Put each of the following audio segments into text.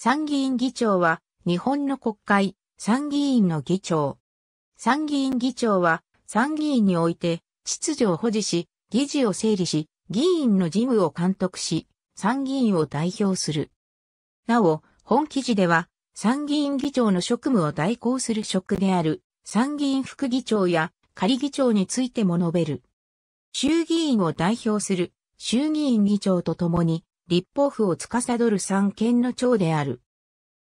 参議院議長は、日本の国会、参議院の議長。参議院議長は、参議院において、秩序を保持し、議事を整理し、議員の事務を監督し、参議院を代表する。なお、本記事では、参議院議長の職務を代行する職である、参議院副議長や仮議長についても述べる。衆議院を代表する衆議院議長とともに、立法府を司る三権の長である。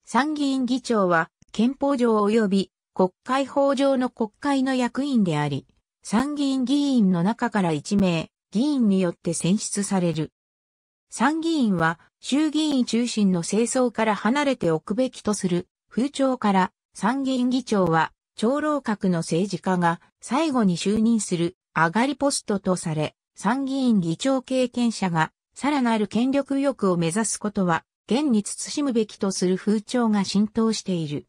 参議院議長は、憲法上及び国会法上の国会の役員であり、参議院議員の中から一名、議員によって選出される。参議院は衆議院中心の政争から離れておくべきとする風潮から参議院議長は長老閣の政治家が最後に就任する上がりポストとされ参議院議長経験者がさらなる権力欲を目指すことは、現に慎むべきとする風潮が浸透している。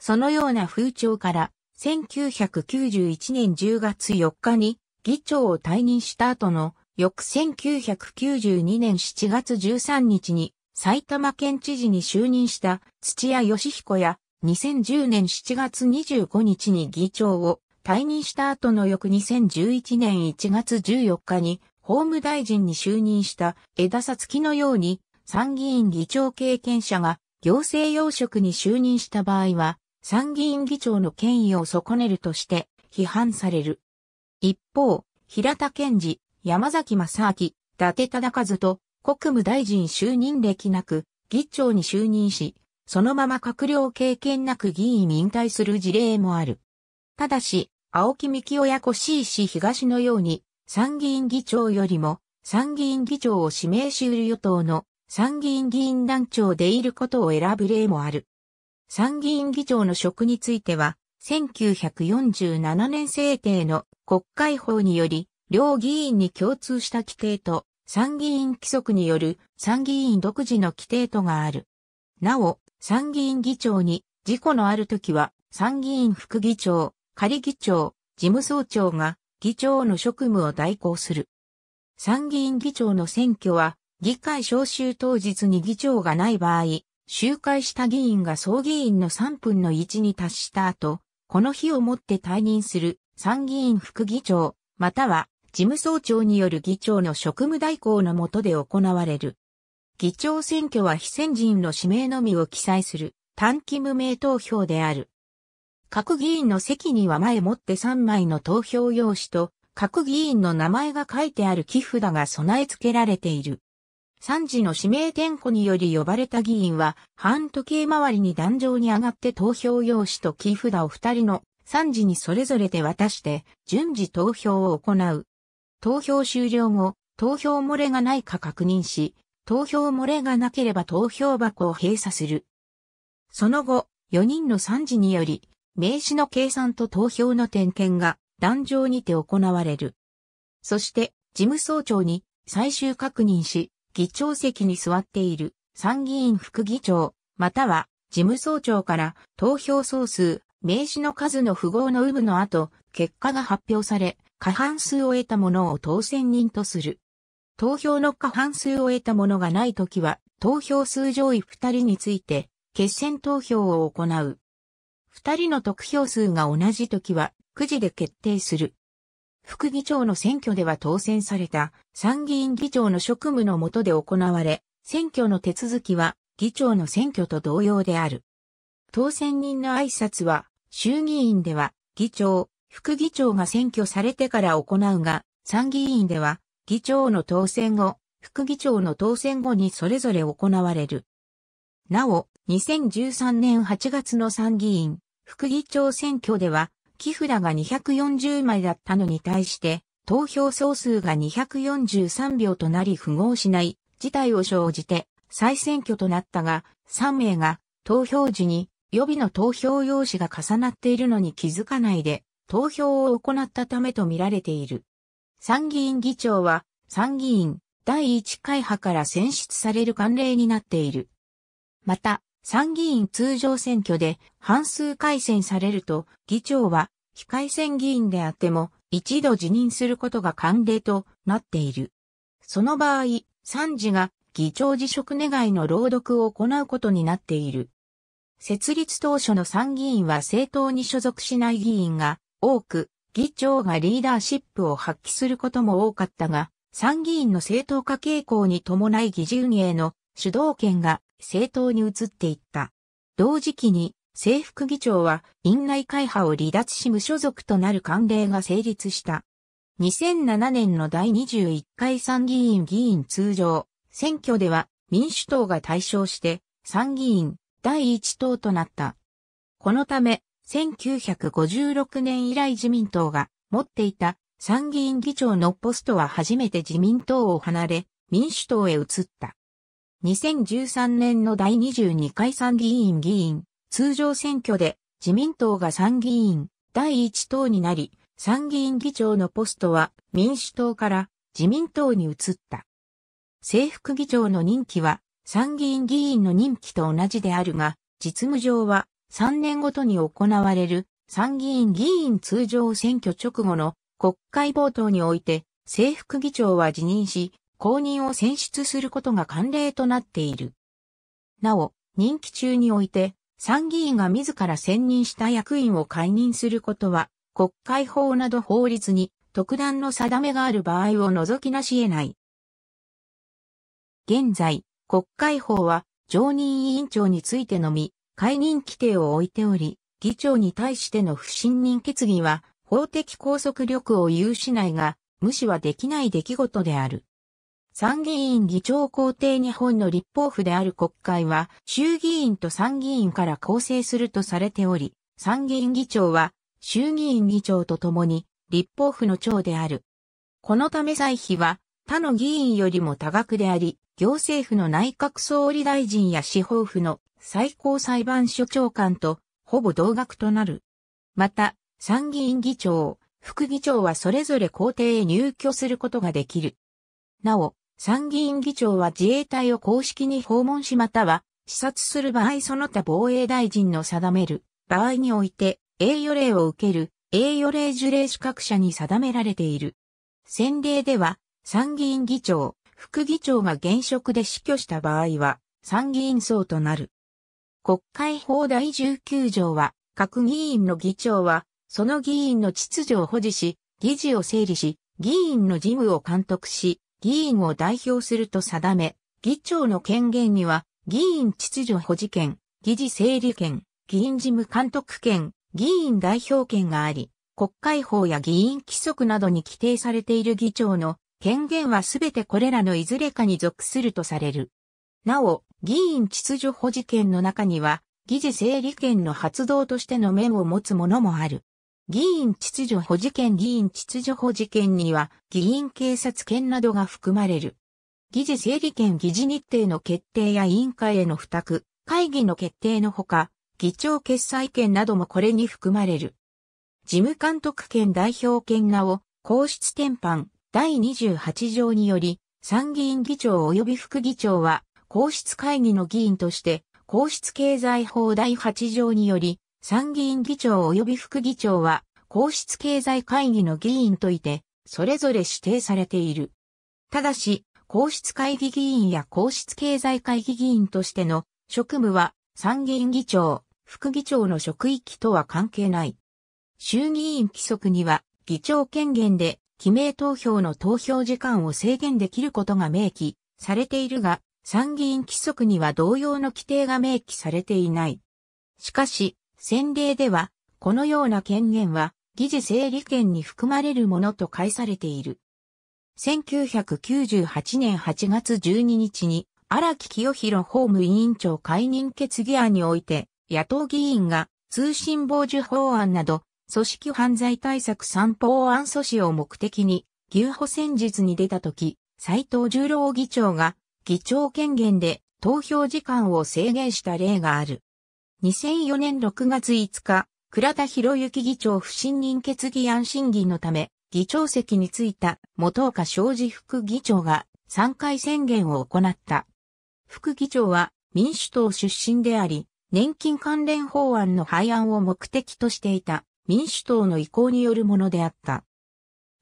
そのような風潮から、1991年10月4日に議長を退任した後の翌1992年7月13日に埼玉県知事に就任した土屋義彦や2010年7月25日に議長を退任した後の翌2011年1月14日に法務大臣に就任した枝さつきのように参議院議長経験者が行政要職に就任した場合は参議院議長の権威を損ねるとして批判される。一方、平田健治、山崎正明、伊達忠和と国務大臣就任歴なく議長に就任し、そのまま閣僚経験なく議員引退する事例もある。ただし、青木幹親や越石東のように参議院議長よりも参議院議長を指名し得る与党の参議院議員団長でいることを選ぶ例もある。参議院議長の職については、1947年制定の国会法により、両議員に共通した規定と、参議院規則による参議院独自の規定とがある。なお、参議院議長に事故のあるときは、参議院副議長、仮議長、事務総長が議長の職務を代行する。参議院議長の選挙は、議会召集当日に議長がない場合、集会した議員が総議員の3分の1に達した後、この日をもって退任する参議院副議長、または事務総長による議長の職務代行のもとで行われる。議長選挙は非選人の指名のみを記載する短期無名投票である。各議員の席には前もって3枚の投票用紙と、各議員の名前が書いてある木札が備え付けられている。3時の指名点呼により呼ばれた議員は、半時計回りに壇上に上がって投票用紙と木札を2人の3時にそれぞれ手渡して、順次投票を行う。投票終了後、投票漏れがないか確認し、投票漏れがなければ投票箱を閉鎖する。その後、4人の3時により、名詞の計算と投票の点検が壇上にて行われる。そして、事務総長に最終確認し、議長席に座っている参議院副議長、または事務総長から投票総数、名詞の数の符号の有無の後、結果が発表され、過半数を得た者を当選人とする。投票の過半数を得た者がないときは、投票数上位2人について、決選投票を行う。二人の得票数が同じ時は、くじで決定する。副議長の選挙では当選された参議院議長の職務の下で行われ、選挙の手続きは議長の選挙と同様である。当選人の挨拶は、衆議院では議長、副議長が選挙されてから行うが、参議院では議長の当選後、副議長の当選後にそれぞれ行われる。なお、2013年8月の参議院副議長選挙では、木札が240枚だったのに対して、投票総数が243票となり符合しない事態を生じて再選挙となったが、3名が投票時に予備の投票用紙が重なっているのに気づかないで投票を行ったためとみられている。参議院議長は参議院第1会派から選出される慣例になっている。また、参議院通常選挙で半数改選されると、議長は非改選議員であっても一度辞任することが慣例となっている。その場合、参事が議長辞職願の朗読を行うことになっている。設立当初の参議院は政党に所属しない議員が多く、議長がリーダーシップを発揮することも多かったが、参議院の正当化傾向に伴い議事運営の主導権が政党に移っていった。同時期に、制服議長は院内会派を離脱し無所属となる慣例が成立した。2007年の第21回参議院議員通常選挙では民主党が対象して参議院第1党となった。このため1956年以来自民党が持っていた参議院議長のポストは初めて自民党を離れ民主党へ移った。2013年の第22回参議院議員、通常選挙で自民党が参議院第1党になり、参議院議長のポストは民主党から自民党に移った。制服議長の任期は参議院議員の任期と同じであるが、実務上は3年ごとに行われる参議院議員通常選挙直後の国会冒頭において制服議長は辞任し、公認を選出することが慣例となっている。なお、任期中において、参議院が自ら選任した役員を解任することは、国会法など法律に特段の定めがある場合を除きなし得ない。現在、国会法は常任委員長についてのみ、解任規定を置いており、議長に対しての不信任決議は法的拘束力を有しないが、無視はできない出来事である。参議院議長公邸日本の立法府である国会は、衆議院と参議院から構成するとされており、参議院議長は、衆議院議長と共に、立法府の長である。このため歳費は、他の議員よりも多額であり、行政府の内閣総理大臣や司法府の最高裁判所長官と、ほぼ同額となる。また、参議院議長、副議長はそれぞれ公邸へ入居することができる。なお、参議院議長は自衛隊を公式に訪問しまたは視察する場合その他防衛大臣の定める場合において栄誉令を受ける栄誉令受礼資格者に定められている。先例では参議院議長、副議長が現職で死去した場合は参議院総となる。国会法第19条は各議員の議長はその議員の秩序を保持し、議事を整理し、議員の事務を監督し、議員を代表すると定め、議長の権限には、議員秩序保持権、議事整理権、議員事務監督権、議員代表権があり、国会法や議員規則などに規定されている議長の権限はすべてこれらのいずれかに属するとされる。なお、議員秩序保持権の中には、議事整理権の発動としての面を持つものもある。議員秩序保持権議員秩序保持権には議員警察権などが含まれる。議事整理権議事日程の決定や委員会への付託、会議の決定のほか、議長決裁権などもこれに含まれる。事務監督権代表権なお、皇室転搬第28条により、参議院議長及び副議長は、皇室会議の議員として、皇室経済法第8条により、参議院議長及び副議長は、皇室経済会議の議員といて、それぞれ指定されている。ただし、皇室会議議員や皇室経済会議議員としての職務は、参議院議長、副議長の職域とは関係ない。衆議院規則には、議長権限で、記名投票の投票時間を制限できることが明記されているが、参議院規則には同様の規定が明記されていない。しかし、先例では、このような権限は、議事整理権に含まれるものと解されている。1998年8月12日に、荒木清弘法務委員長解任決議案において、野党議員が通信傍受法案など、組織犯罪対策三法案阻止を目的に、牛歩戦術に出たとき、斎藤十郎議長が、議長権限で投票時間を制限した例がある。2004年6月5日、倉田博之議長不信任決議案審議のため、議長席に着いた元岡昌司副議長が3回宣言を行った。副議長は民主党出身であり、年金関連法案の廃案を目的としていた民主党の意向によるものであった。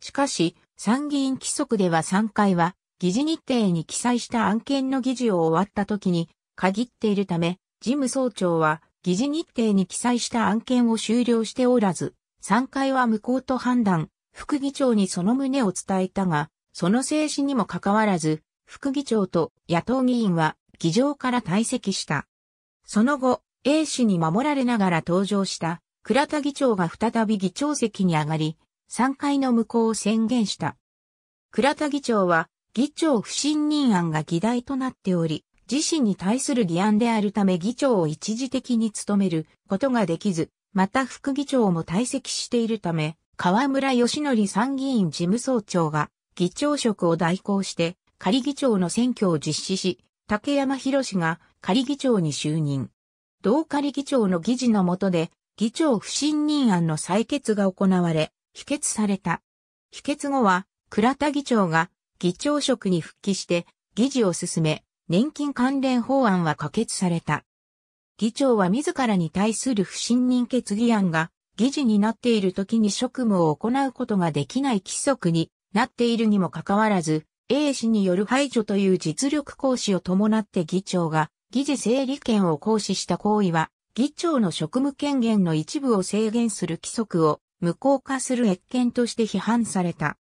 しかし、参議院規則では3回は、議事日程に記載した案件の議事を終わった時に限っているため、事務総長は議事日程に記載した案件を終了しておらず、散会は無効と判断、副議長にその旨を伝えたが、その静止にもかかわらず、副議長と野党議員は議場から退席した。その後、A 氏に守られながら登場した倉田議長が再び議長席に上がり、3階の無効を宣言した。倉田議長は、議長不信任案が議題となっており、自身に対する議案であるため議長を一時的に務めることができず、また副議長も退席しているため、河村義則参議院事務総長が議長職を代行して仮議長の選挙を実施し、竹山博が仮議長に就任。同仮議長の議事の下で議長不信任案の採決が行われ、否決された。否決後は倉田議長が議長職に復帰して議事を進め、年金関連法案は可決された。議長は自らに対する不信任決議案が議事になっている時に職務を行うことができない規則になっているにもかかわらず、A 氏による排除という実力行使を伴って議長が議事整理権を行使した行為は、議長の職務権限の一部を制限する規則を無効化する越権として批判された。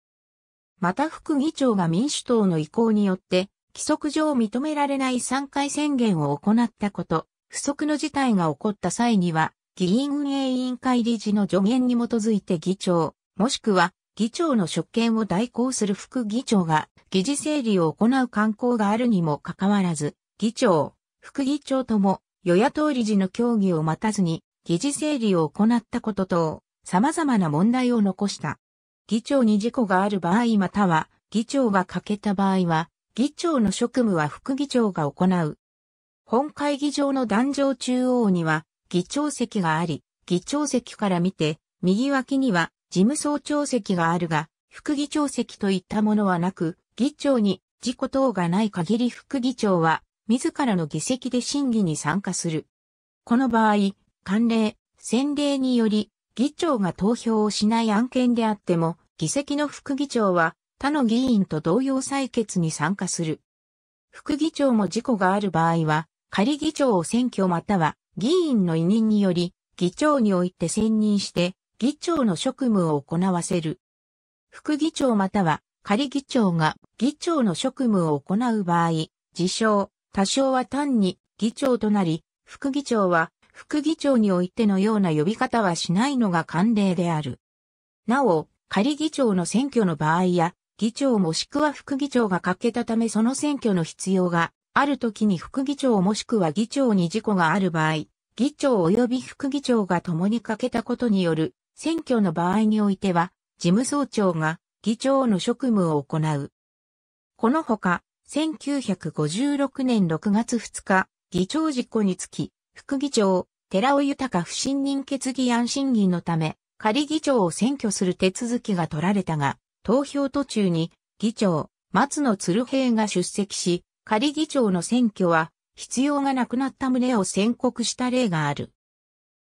また副議長が民主党の意向によって規則上認められない3回宣言を行ったこと、不足の事態が起こった際には、議院運営委員会理事の助言に基づいて議長、もしくは議長の職権を代行する副議長が議事整理を行う慣行があるにもかかわらず、議長、副議長とも与野党理事の協議を待たずに議事整理を行ったこと等、様々な問題を残した。議長に事故がある場合または、議長が欠けた場合は、議長の職務は副議長が行う。本会議場の壇上中央には議長席があり、議長席から見て、右脇には事務総長席があるが、副議長席といったものはなく、議長に事故等がない限り副議長は、自らの議席で審議に参加する。この場合、慣例、先例により、議長が投票をしない案件であっても、議席の副議長は他の議員と同様採決に参加する。副議長も事故がある場合は、仮議長を選挙または議員の委任により、議長において選任して、議長の職務を行わせる。副議長または仮議長が議長の職務を行う場合、自称、多少は単に議長となり、副議長は副議長においてのような呼び方はしないのが慣例である。なお、仮議長の選挙の場合や、議長もしくは副議長が欠けたためその選挙の必要がある時に副議長もしくは議長に事故がある場合、議長及び副議長が共に欠けたことによる選挙の場合においては、事務総長が議長の職務を行う。このほか、1956年6月2日、議長事故につき、副議長、寺尾豊不信任決議案審議のため、仮議長を選挙する手続きが取られたが、投票途中に議長、松野鶴平が出席し、仮議長の選挙は必要がなくなった旨を宣告した例がある。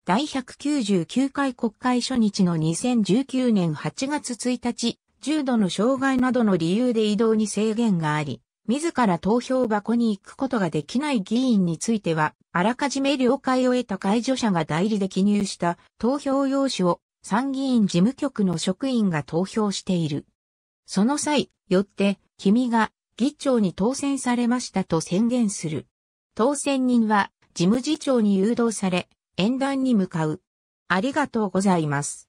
第199回国会初日の2019年8月1日、重度の障害などの理由で移動に制限があり、自ら投票箱に行くことができない議員については、あらかじめ了解を得た解除者が代理で記入した投票用紙を参議院事務局の職員が投票している。その際、よって、君が議長に当選されましたと宣言する。当選人は事務次長に誘導され、演壇に向かう。ありがとうございます。